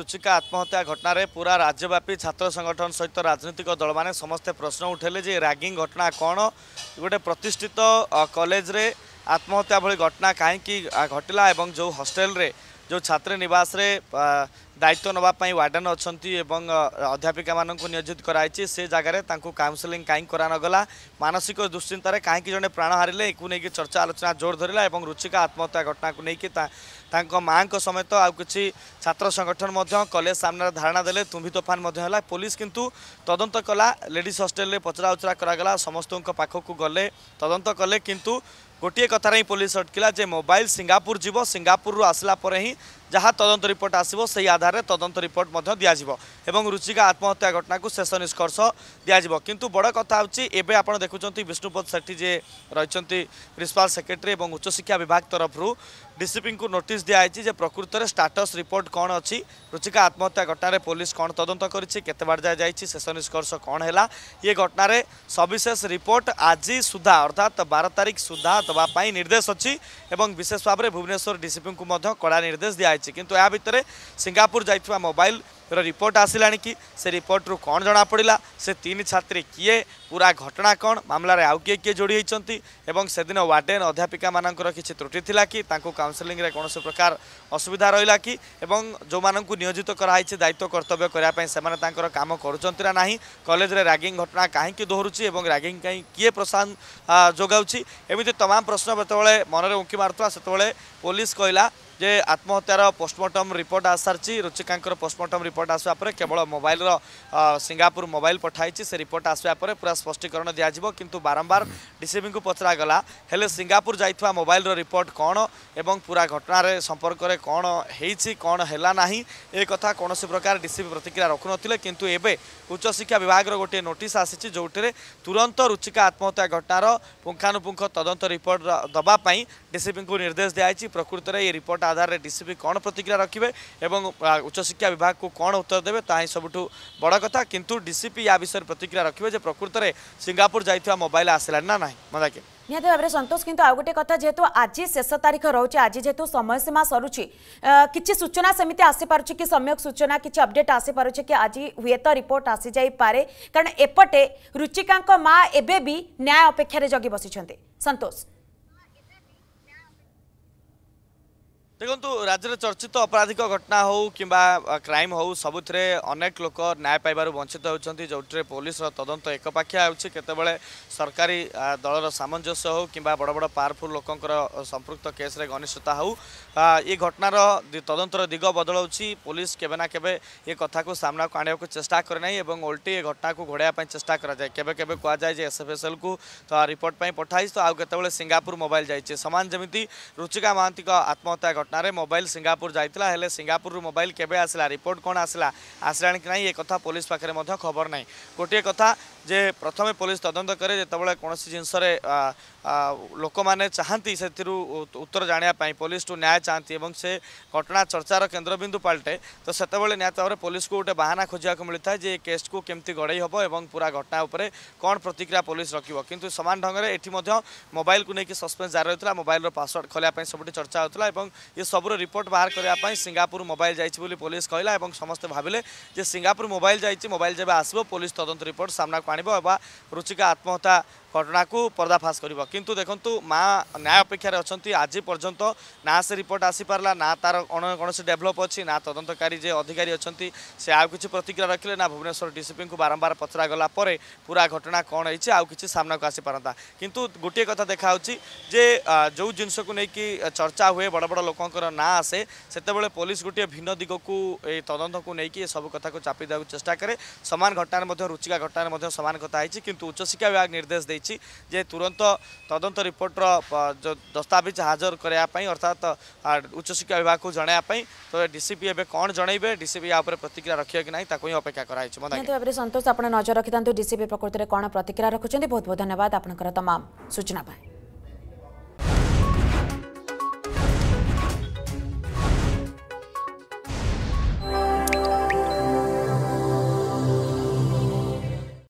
सूचिका आत्महत्या घटन पूरा राज्यव्यापी छात्र संगठन सहित राजनीतिक दल मैंने समस्ते प्रश्न उठेले जे रागिंग घटना कौन गोटे प्रतिष्ठित कॉलेज रे आत्महत्या भाई घटना कहीं घटला जो हस्टेल रे जो छात्र निवास रे दायित्व नापी वार्डन अच्छा एवं अध्यापिका मान नियोजित कराई से जगार काउनसिलिंग कहीं करानगला मानसिक दुश्चिंतार कहीं जड़े प्राण हारे एक नहीं चर्चा आलोचना जोर धरला और रुचिका आत्महत्या घटना को लेकिन माँ समेत आउ कि छात्र संगठन कलेज सामने धारणा दे तुम्ही तोफान है पुलिस किंतु तदंत कला लेडीज हस्टेल पचरा उचरा करागला समस्त पाखक गले तदंत कले किंतु गोटे कथार ही पुलिस अटकला जे मोबाइल सिंगापुर जीव सिंगापुर आसला पर ही ଯାହା ତଦନ୍ତ ରିପୋର୍ଟ ଆସିବ ସେହି ଆଧାରରେ ତଦନ୍ତ ରିପୋର୍ଟ ମଧ୍ୟ ଦିଆଯିବ ଏବଂ ରୁଚିକା ଆତ୍ମହତ୍ୟା ଘଟଣାକୁ নিষ্কর্ষ ନିଷ୍କର୍ଷ ଦିଆଯିବ କିନ୍ତୁ ବଡ଼ କଥା ହେଉଛି ଏବେ ଆପଣ ଦେଖୁଛନ୍ତି ବିଷ୍ଣୁପଦ ସେଠୀ ଯିଏ ରହିଛନ୍ତି সেক্রেটারি ସେକ୍ରେଟାରୀ ଏବଂ ଉଚ୍ଚଶିକ୍ଷା ବିଭାଗ ତରଫରୁ ডিসিপিঙ্কু নোটিস দিয়া হয়েছে যে প্রকৃতরে স্টাটস রিপোর্ট কণ অুচিকা আত্মহত্যা ঘটনার পুলিশ কণ তদন্ত করেছে কতবার যা যাই শেষ নিষ্কর্ষ কণ হল ইয়ে ঘটনার সবিশেষ রিপোর্ট আজ সুদ্ধা অর্থাৎ বার তারিখ সুদ্ধা দেওয়া নির্দেশ অছি বিশেষ ভাবে ভুবনেশ্বর ডিসিপিঙ্কু কড়া নির্দেশ দিয়া ରହିଛି କିନ୍ତୁ ଏହା ଭିତରେ ସିଙ୍ଗାପୁର ଯାଇଥିବା ମୋବାଇଲର ରିପୋର୍ଟ ଆସିଲାଣି କି ସେ ରିପୋର୍ଟରୁ କ'ଣ ଜଣାପଡ଼ିଲା ସେ ତିନି ଛାତ୍ରୀ କିଏ ପୁରା ଘଟଣା କ'ଣ ମାମଲାରେ ଆଉ କିଏ କିଏ ଯୋଡ଼ି ହୋଇଛନ୍ତି ଏବଂ ସେଦିନ ୱାର୍ଡେନ୍ ଅଧ୍ୟାପିକାମାନଙ୍କର କିଛି ତ୍ରୁଟି ଥିଲା କି ତାଙ୍କୁ କାଉନ୍ସେଲିଂରେ କୌଣସି ପ୍ରକାର ଅସୁବିଧା ରହିଲା କି ଏବଂ ଯେଉଁମାନଙ୍କୁ ନିୟୋଜିତ କରାହୋଇଛି ଦାୟିତ୍ୱ କର୍ତ୍ତବ୍ୟ କରିବା ପାଇଁ ସେମାନେ ତାଙ୍କର କାମ କରୁଛନ୍ତି ନା ନାହିଁ କଲେଜରେ ରାଗିଂ ଘଟଣା କାହିଁକି ଦୋହରୁଛି ଏବଂ ରାଗିଂ କାହିଁ କିଏ ପ୍ରୋତ୍ସାହନ ଯୋଗାଉଛି ଏମିତି ତମାମ ପ୍ରଶ୍ନ ଯେତେବେଳେ ମନରେ ଉଙ୍କି ମାରୁଥିବା ସେତେବେଳେ ପୋଲିସ କହିଲା ଯେ ଆତ୍ମହତ୍ୟାର ପୋଷ୍ଟମର୍ଟମ୍ ରିପୋର୍ଟ ଆସିସାରିଛି ରୁଚିକାଙ୍କର ପୋଷ୍ଟମର୍ଟମ୍ ରିପୋର୍ଟ ଆସିବା ପରେ କେବଳ ମୋବାଇଲ୍ର ସିଙ୍ଗାପୁର ମୋବାଇଲ୍ ପଠାଇଛି ସେ ରିପୋର୍ଟ ଆସିବା ପରେ ପୁରା ସ୍ପଷ୍ଟୀକରଣ ଦିଆଯିବ କିନ୍ତୁ ବାରମ୍ବାର ଡିସିପିଙ୍କୁ ପଚରାଗଲା ହେଲେ ସିଙ୍ଗାପୁର ଯାଇଥିବା ମୋବାଇଲ୍ର ରିପୋର୍ଟ କ'ଣ ଏବଂ ପୁରା ଘଟଣାରେ ସମ୍ପର୍କରେ କ'ଣ ହେଇଛି କ'ଣ ହେଲା ନାହିଁ ଏ କଥା କୌଣସି ପ୍ରକାର ଡିସିପି ପ୍ରତିକ୍ରିୟା ରଖୁନଥିଲେ କିନ୍ତୁ ଏବେ ଉଚ୍ଚଶିକ୍ଷା ବିଭାଗର ଗୋଟିଏ ନୋଟିସ୍ ଆସିଛି ଯେଉଁଥିରେ ତୁରନ୍ତ ରୁଚିକା ଆତ୍ମହତ୍ୟା ଘଟଣାର ପୁଙ୍ଖାନୁପୁଙ୍ଖ ତଦନ୍ତ ରିପୋର୍ଟ ଦେବା ପାଇଁ ଡିସିପିଙ୍କୁ ନିର୍ଦ୍ଦେଶ ଦିଆଯାଇଛି ପ୍ରକୃତରେ ଏ ରିପୋର୍ଟ आधार में डीसीपी कौन प्रतिक्रिया रखे और उच्चशिक्षा विभाग को कौन उत्तर देवे ताही सबुठ बड़ कथा कितु डीसीपी या विषय प्रतिक्रिया रखे प्रकृत में सिंगापुर जाता मोबाइल आसलानी ना ना मदाकिन নিহতি ভাবে সন্তোষ কিন্তু আউ গোটে কথা যেহেতু আজ শেষ তারিখ রয়েছে আজ যেহেতু সময়সীমা সরুছি কিছু সূচনা সেমিতি আসিপারুছে কি সম্যক সূচনা কিছু অপডেট আসিপারুছে কি আজ হুয়েত রিপোর্ট আসিযাই পারে কারণ এপটে রুচিকাঙ্ক মা এবে বি ন্যায় অপেক্ষায় জগি বসিছেন সন্তোষ ଦେଖନ୍ତୁ ରାଜ୍ୟରେ ଚର୍ଚ୍ଚିତ ଅପରାଧିକ ଘଟଣା ହେଉ କିମ୍ବା କ୍ରାଇମ୍ ହେଉ ସବୁଥିରେ ଅନେକ ଲୋକ ନ୍ୟାୟ ପାଇବାରୁ ବଞ୍ଚିତ ହେଉଛନ୍ତି ଯେଉଁଥିରେ ପୋଲିସର ତଦନ୍ତ ଏକପାଖିଆ ହେଉଛି କେତେବେଳେ ସରକାରୀ ଦଳର ସାମଞ୍ଜସ୍ୟ ହେଉ କିମ୍ବା ବଡ଼ ବଡ଼ ପାୱାରଫୁଲ୍ ଲୋକଙ୍କର ସମ୍ପୃକ୍ତ କେସ୍ରେ ଘନିଷ୍ଠତା ହେଉ ଏ ଘଟଣାର ତଦନ୍ତର ଦିଗ ବଦଳାଉଛି ପୋଲିସ କେବେ ନା କେବେ ଏ କଥାକୁ ସାମ୍ନାକୁ ଆଣିବାକୁ ଚେଷ୍ଟା କରେ ନାହିଁ ଏବଂ ଓଲ୍ଟି ଏ ଘଟଣାକୁ ଘୋଡ଼ାଇବା ପାଇଁ ଚେଷ୍ଟା କରାଯାଏ କେବେ କେବେ କୁହାଯାଏ ଯେ ଏସ୍ଏଫ୍ଏସ୍ଏଲ୍କୁ ରିପୋର୍ଟ ପାଇଁ ପଠାଇଛି ତ ଆଉ କେତେବେଳେ ସିଙ୍ଗାପୁର ମୋବାଇଲ୍ ଯାଇଛି ସମାନ ଯେମିତି ରୁଚିକା ମହାନ୍ତିଙ୍କ ଆତ୍ମହତ୍ୟା ଘଟଣା ঘটনার মোবাইল সিঙ্গাপুর যাই হলে সিঙ্গাপুর মোবাইল কেবে আসলা রিপোর্ট কোণ আসলা আসলা কি না এ কথা পুলিশ পাখে খবর নাই গোটিয়ে কথা যে প্রথমে পুলিশ তদন্ত করে যেতবে কোণী জিনিসের লোক মানে চাহিদি সে উত্তর জাঁয়া পুলিশ টু ন্যায় চাহিদি এবং সে ঘটনা চর্চার কেন্দ্রবিন্দু পাল্টে তো সেতবে নিহত ভাবে পুলিশকে গোটে বাহানা খোঁজা মিলিথায় যে এই কেসু কমিটি গড়াই হব এবং পুরা ঘটনা উপরে কোণ প্রতিক্রিয়া পুলিশ রকিব কিন্তু সমান ঢঙ্গে এটি মধ্যে মোবাইল কু নিয়ে সসপেন্স জারি হয়েছিল মোবাইল পাসওয়ার্ড খোলা সবুটি চর্চা হচ্ছিল এবং এসবুর রিপোর্ট বাহার করা সিঙ্গাপুর মোবাইল যাই বলে পুলিশ কহিলা এবং সমস্তে ভাবিলে যে সিঙ্গাপুর মোবাইল যাই মোবাইল যে আসব পুলিশ তদন্ত রিপোর্ট সামনাকু আনব বা রুচিকা আত্মহত্যা ঘটনাকু পর্দাফাশ করব কিন্তু দেখুন মা ন্যায় অপেক্ষার অনেক আজ পর্যন্ত না সে রিপোর্ট আসিপারা না তার কৌশি ডেভেলপ অ তদন্তকারী যে অধিকারী অনেক সে আউ কিছু প্রতিক্রিয়া রাখলে না ভুবনেশ্বর ডিসিপি বারম্বার পচরা গলা পরে পুরা ঘটনা কম হয়েছে আউ কিছু সামনাকু আসিপারতা কিন্তু গোটিয়ে কথা দেখা হচ্ছে যে যে জিনিসক নেই চর্চা হুয়ে বড় বড় লোকর না আসে সেতবে পুলিশ গোটিয়ে ভিন্ন দিগকু এই তদন্তকু নেই এসব কথা চাপি দেওয়ার চেষ্টা করে সমান ঘটনার রুচিকা ঘটনার মধ্যে সমান কথা হয়েছে কিন্তু উচ্চশিক্ষা বিভাগ নির্দেশ দিয়েছে ହୋଇଛି ଯେ ତୁରନ୍ତ ତଦନ୍ତ ରିପୋର୍ଟର ଦସ୍ତାବିଜ ହାଜର କରିବା ପାଇଁ ଅର୍ଥାତ୍ ଉଚ୍ଚଶିକ୍ଷା ବିଭାଗକୁ ଜଣାଇବା ପାଇଁ ତ ଡିସିପି ଏବେ କ'ଣ ଜଣାଇବେ ଡିସିପି ୟା ଉପରେ ପ୍ରତିକ୍ରିୟା ରଖିବେ କି ନାହିଁ ତାକୁ ହିଁ ଅପେକ୍ଷା କରାଯାଇଛି ନିହାତି ଭାବରେ ସନ୍ତୋଷ ଆପଣ ନଜର ରଖିଥାନ୍ତୁ ଡିସିପି ପ୍ରକୃତରେ କ'ଣ ପ୍ରତିକ୍ରିୟା ରଖୁଛନ୍ତି ବହୁତ ବହୁତ ଧନ୍ୟବାଦ ଆପଣଙ୍କର ତମାମ ସୂଚନା ପାଇଁ